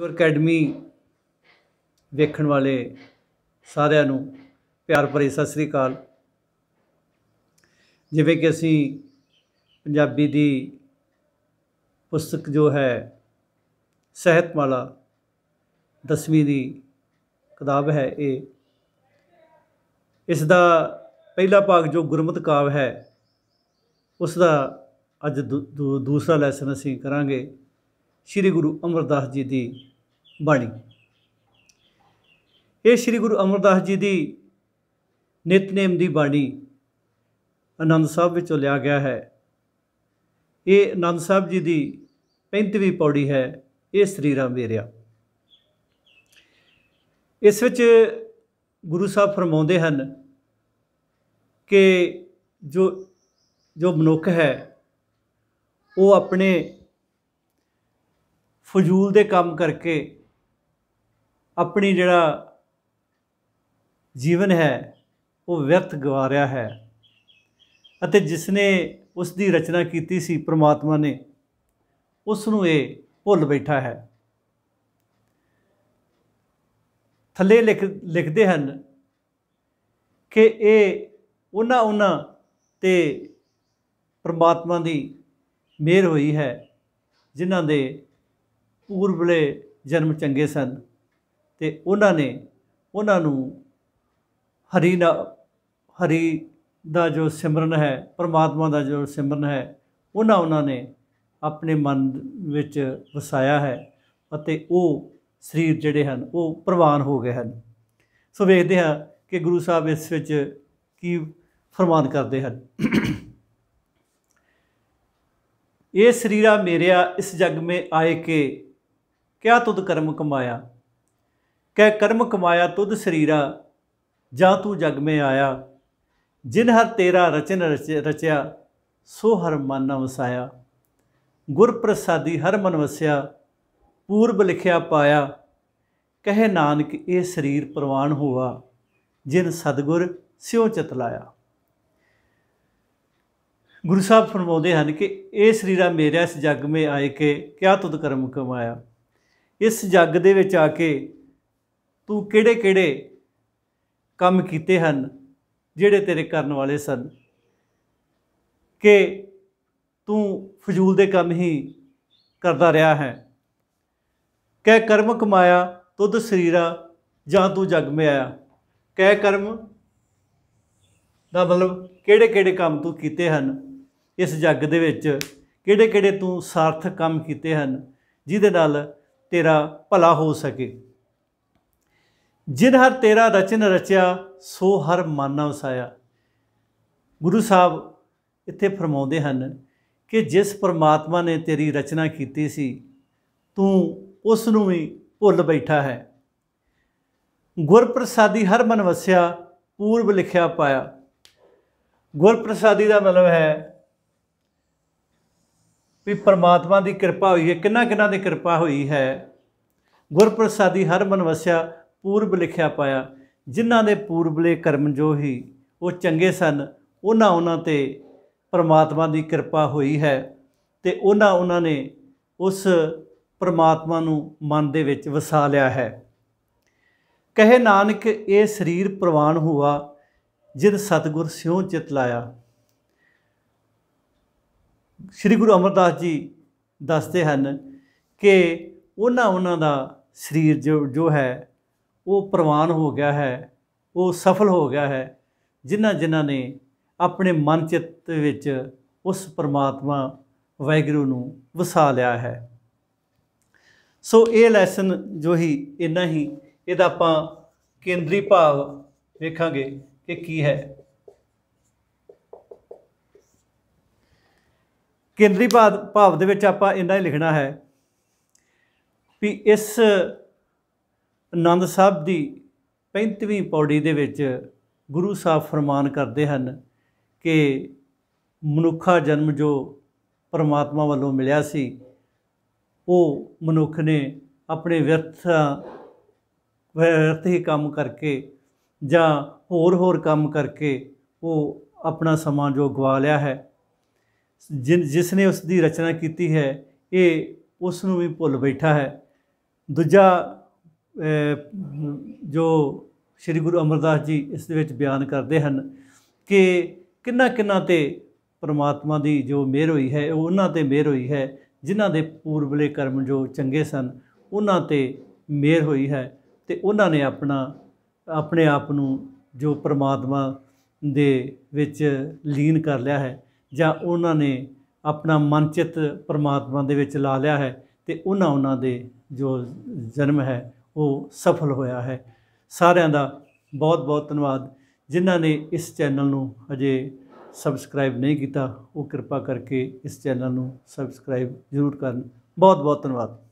ਗੁਰ ਅਕੈਡਮੀ ਵੇਖਣ ਵਾਲੇ ਸਾਰਿਆਂ ਨੂੰ ਪਿਆਰ ਭਰੀ ਸਤਿ ਸ੍ਰੀ ਅਕਾਲ ਜਿਵੇਂ ਕਿ ਅਸੀਂ ਪੰਜਾਬੀ ਦੀ ਪੁਸਤਕ ਜੋ ਹੈ ਸਹਿਤਮਾਲਾ ਦਸਵੀਂ ਦੀ ਕਿਤਾਬ ਹੈ ਇਹ ਇਸ ਦਾ ਪਹਿਲਾ ਭਾਗ ਜੋ ਗੁਰਮਤਿ ਕਾਵ ਹੈ ਉਸ ਦਾ ਅੱਜ ਦੂਸਰਾ ਲੈਸਨ ਅਸੀਂ ਕਰਾਂਗੇ ਸ੍ਰੀ ਗੁਰੂ ਅਮਰਦਾਸ ਜੀ ਦੀ ਬਾਣੀ ਇਹ ਸ੍ਰੀ ਗੁਰੂ ਅਮਰਦਾਸ ਜੀ ਦੀ ਨਿਤਨੇਮ ਦੀ ਬਾਣੀ ਆਨੰਦ ਸਾਹਿਬ ਵਿੱਚੋਂ ਲਿਆ ਗਿਆ ਹੈ ਇਹ ਆਨੰਦ ਸਾਹਿਬ ਜੀ ਦੀ 35ਵੀਂ ਪੌੜੀ ਹੈ ਇਹ ਰਾਮ ਮੇਰਿਆ ਇਸ ਵਿੱਚ ਗੁਰੂ ਸਾਹਿਬ ਫਰਮਾਉਂਦੇ ਹਨ ਕਿ ਜੋ ਜੋ ਮਨੁੱਖ ਹੈ ਉਹ ਆਪਣੇ ਫਜ਼ੂਲ ਦੇ ਕੰਮ ਕਰਕੇ ਆਪਣੀ ਜਿਹੜਾ ਜੀਵਨ ਹੈ ਉਹ ਵਿਅਰਥ ਗਵਾ ਰਿਹਾ ਹੈ ਅਤੇ ਜਿਸ ਨੇ ਉਸ ਦੀ ਰਚਨਾ ਕੀਤੀ ਸੀ ਪ੍ਰਮਾਤਮਾ ਨੇ ਉਸ ਨੂੰ ਇਹ ਭੁੱਲ ਬੈਠਾ ਹੈ ਥੱਲੇ ਲਿਖ ਲਿਖਦੇ ਹਨ ਕਿ ਇਹ ਉਹਨਾਂ ਉਹਨਾਂ ਤੇ ਪ੍ਰਮਾਤਮਾ ਦੀ ਮਿਹਰ ਹੋਈ ਹੈ ਜਿਨ੍ਹਾਂ ਦੇ ਪੂਰਬਲੇ ਜਨਮ ਚੰਗੇ ਸਨ ਤੇ ਉਹਨਾਂ ਨੇ ਉਹਨਾਂ ਨੂੰ ਹਰੀ ਨਾ ਹਰੀ ਦਾ ਜੋ ਸਿਮਰਨ ਹੈ ਪਰਮਾਤਮਾ ਦਾ ਜੋ ਸਿਮਰਨ ਹੈ ਉਹਨਾਂ ਉਹਨਾਂ ਨੇ ਆਪਣੇ ਮਨ ਵਿੱਚ ਵਸਾਇਆ ਹੈ ਅਤੇ ਉਹ ਸਰੀਰ ਜਿਹੜੇ ਹਨ ਉਹ ਪ੍ਰਵਾਨ ਹੋ ਗਏ ਹਨ ਸੋ ਵੇਖਦੇ ਹਾਂ ਕਿ ਗੁਰੂ ਸਾਹਿਬ ਇਸ ਵਿੱਚ ਕੀ ਫਰਮਾਨ ਕਰਦੇ ਹਨ ਇਹ ਸਰੀਰਾ ਮੇਰਿਆ ਇਸ ਜਗ ਮੇ ਆਏ ਕੇ ਕਿਆ ਤੁਧ ਕਰਮ ਕਮਾਇਆ ਕਹਿ ਕਰਮ ਕਮਾਇਆ ਤੁਧ ਸਰੀਰਾ ਜਾਂ ਤੂੰ ਜਗ ਮੇ ਆਇਆ ਜਿਨ ਹਰ ਤੇਰਾ ਰਚਨ ਰਚਿਆ ਸੋ ਹਰ ਮਨ ਵਸਾਇਆ ਗੁਰ ਪ੍ਰਸਾਦੀ ਹਰ ਮਨ ਵਸਿਆ ਪੂਰਬ ਲਿਖਿਆ ਪਾਇਆ ਕਹਿ ਨਾਨਕ ਇਹ ਸਰੀਰ ਪ੍ਰਵਾਨ ਹੋਆ ਜਿਨ ਸਤਗੁਰ ਸਿਉ ਚਤ ਲਾਇਆ ਗੁਰੂ ਸਾਹਿਬ ਫਰਮਾਉਂਦੇ ਹਨ ਕਿ ਇਹ ਸਰੀਰਾ ਮੇਰਾ ਇਸ ਜਗ ਮੇ ਆਏ ਕੇ ਕਿਆ ਤੁਧ ਕਰਮ ਕਮਾਇਆ ਇਸ ਜੱਗ ਦੇ ਵਿੱਚ ਆ ਕੇ ਤੂੰ ਕਿਹੜੇ-ਕਿਹੜੇ ਕੰਮ ਕੀਤੇ ਹਨ ਜਿਹੜੇ ਤੇਰੇ ਕਰਨ ਵਾਲੇ ਸਨ ਕਿ ਤੂੰ ਫਜ਼ੂਲ ਦੇ ਕੰਮ ਹੀ ਕਰਦਾ ਰਿਹਾ ਹੈ ਕਹਿ ਕਰਮ ਕਮਾਇਆ ਤੁਧ ਸਰੀਰਾ ਜਾਂ ਤੂੰ ਜਗ ਮੇ ਆਇਆ ਕਹਿ ਕਰਮ ਦਾ ਮਤਲਬ ਕਿਹੜੇ-ਕਿਹੜੇ ਕੰਮ ਤੂੰ ਕੀਤੇ ਹਨ ਇਸ ਜੱਗ ਦੇ ਵਿੱਚ ਕਿਹੜੇ-ਕਿਹੜੇ ਤੂੰ ਸਾਰਥਕ ਕੰਮ ਕੀਤੇ ਹਨ ਜਿਹਦੇ ਨਾਲ ਤੇਰਾ ਭਲਾ ਹੋ ਸਕੇ ਜਿਨ ਹਰ ਤੇਰਾ ਰਚਨ ਰਚਿਆ ਸੋ ਹਰ ਮਾਨਵ ਸਾਇਆ ਗੁਰੂ ਸਾਹਿਬ ਇੱਥੇ ਫਰਮਾਉਂਦੇ ਹਨ ਕਿ ਜਿਸ ਪਰਮਾਤਮਾ ਨੇ ਤੇਰੀ ਰਚਨਾ ਕੀਤੀ ਸੀ ਤੂੰ ਉਸ ਨੂੰ ਵੀ ਭੁੱਲ ਬੈਠਾ ਹੈ ਗੁਰਪ੍ਰਸਾਦੀ ਹਰ ਮਨ ਵਸਿਆ ਪੂਰਬ ਲਿਖਿਆ ਪਾਇਆ ਗੁਰਪ੍ਰਸਾਦੀ ਦਾ ਮਤਲਬ ਹੈ ਵੀ ਪ੍ਰਮਾਤਮਾ ਦੀ ਕਿਰਪਾ ਹੋਈ ਹੈ ਕਿੰਨਾ ਕਿੰਨਾ ਦੀ ਕਿਰਪਾ ਹੋਈ ਹੈ ਗੁਰਪ੍ਰਸਾਦੀ ਹਰ ਵਸਿਆ ਪੂਰਬ ਲਿਖਿਆ ਪਾਇਆ ਜਿਨ੍ਹਾਂ ਦੇ ਪੂਰਬਲੇ ਕਰਮ ਜੋ ਹੀ ਉਹ ਚੰਗੇ ਸਨ ਉਹਨਾਂ ਉਹਨਾਂ ਤੇ ਪ੍ਰਮਾਤਮਾ ਦੀ ਕਿਰਪਾ ਹੋਈ ਹੈ ਤੇ ਉਹਨਾਂ ਉਹਨਾਂ ਨੇ ਉਸ ਪ੍ਰਮਾਤਮਾ ਨੂੰ ਮਨ ਦੇ ਵਿੱਚ ਵਸਾ ਲਿਆ ਹੈ ਕਹੇ ਨਾਨਕ ਇਹ ਸਰੀਰ ਪ੍ਰਵਾਨ ਹੁਆ ਜਿਦ ਸਤਗੁਰ ਸਿਉ ਚਿਤ ਲਾਇਆ ਸ੍ਰੀ ਗੁਰੂ ਅਮਰਦਾਸ ਜੀ ਦੱਸਦੇ ਹਨ ਕਿ ਉਹਨਾਂ ਉਹਨਾਂ ਦਾ ਸਰੀਰ ਜੋ ਜੋ ਹੈ ਉਹ ਪ੍ਰਵਾਨ ਹੋ ਗਿਆ ਹੈ ਉਹ ਸਫਲ ਹੋ ਗਿਆ ਹੈ ਜਿਨ੍ਹਾਂ ਜਿਨ੍ਹਾਂ ਨੇ ਆਪਣੇ ਮਨ ਚਿੱਤ ਵਿੱਚ ਉਸ ਪਰਮਾਤਮਾ ਵੈਗਰੂ ਨੂੰ ਵਸਾ ਲਿਆ ਹੈ ਸੋ ਇਹ ਲੈਸਨ ਜੋ ਹੀ ਇੰਨਾ ਹੀ ਇਹਦਾ ਆਪਾਂ ਕੇਂਦਰੀ ਭਾਵ ਵੇਖਾਂਗੇ ਕਿ ਕੀ ਹੈ ਕੇਂਦਰੀ ਭਾਵ ਭਾਵ ਦੇ ਵਿੱਚ ਆਪਾਂ ਇੰਨਾ ਹੀ ਲਿਖਣਾ ਹੈ ਕਿ ਇਸ ਆਨੰਦ ਸਾਹਿਬ ਦੀ 35ਵੀਂ ਪੌੜੀ ਦੇ ਵਿੱਚ ਗੁਰੂ ਸਾਹਿਬ ਫਰਮਾਨ ਕਰਦੇ ਹਨ ਕਿ ਮਨੁੱਖਾ ਜਨਮ ਜੋ ਪਰਮਾਤਮਾ ਵੱਲੋਂ ਮਿਲਿਆ ਸੀ ਉਹ ਮਨੁੱਖ ਨੇ ਆਪਣੇ ਵਿਅਰਥ ਵਿਅਰਥ ਹੀ ਕੰਮ ਕਰਕੇ ਜਾਂ ਹੋਰ ਹੋਰ ਕੰਮ ਕਰਕੇ ਉਹ ਆਪਣਾ ਸਮਾਂ ਜੋ ਗਵਾ ਲਿਆ ਹੈ ਜਿਸ ਨੇ ਉਸ ਦੀ ਰਚਨਾ ਕੀਤੀ ਹੈ ਇਹ ਉਸ ਨੂੰ ਵੀ ਭੁੱਲ ਬੈਠਾ ਹੈ ਦੂਜਾ ਜੋ ਸ੍ਰੀ ਗੁਰੂ ਅਮਰਦਾਸ ਜੀ ਇਸ ਦੇ ਵਿੱਚ ਬਿਆਨ ਕਰਦੇ ਹਨ ਕਿ ਕਿੰਨਾ ਕਿੰਨਾ ਤੇ ਪਰਮਾਤਮਾ ਦੀ ਜੋ ਮਿਹਰ ਹੋਈ ਹੈ ਉਹ ਉਹਨਾਂ ਤੇ ਮਿਹਰ ਹੋਈ ਹੈ ਜਿਨ੍ਹਾਂ ਦੇ ਪੂਰਬਲੇ ਕਰਮ ਜੋ ਚੰਗੇ ਸਨ ਉਹਨਾਂ ਤੇ ਮਿਹਰ ਹੋਈ ਹੈ ਤੇ ਉਹਨਾਂ ਨੇ ਆਪਣਾ ਆਪਣੇ ਆਪ ਨੂੰ ਜੋ ਪਰਮਾਤਮਾ ਦੇ ਵਿੱਚ ਲੀਨ ਕਰ ਲਿਆ ਹੈ ਜਾਂ ਉਹਨਾਂ ਨੇ ਆਪਣਾ ਮਨਚਿਤ ਪਰਮਾਤਮਾ ਦੇ ਵਿੱਚ ਲਾ ਲਿਆ ਹੈ ਤੇ ਉਹਨਾਂ ਉਹਨਾਂ ਦੇ ਜੋ ਜਨਮ ਹੈ ਉਹ ਸਫਲ ਹੋਇਆ ਹੈ ਸਾਰਿਆਂ ਦਾ ਬਹੁਤ ਬਹੁਤ ਧੰਨਵਾਦ ਜਿਨ੍ਹਾਂ ਨੇ ਇਸ ਚੈਨਲ ਨੂੰ ਅਜੇ ਸਬਸਕ੍ਰਾਈਬ ਨਹੀਂ ਕੀਤਾ ਉਹ ਕਿਰਪਾ ਕਰਕੇ ਇਸ ਚੈਨਲ ਨੂੰ ਸਬਸਕ੍ਰਾਈਬ ਜ਼ਰੂਰ ਕਰਨ ਬਹੁਤ ਬਹੁਤ ਧੰਨਵਾਦ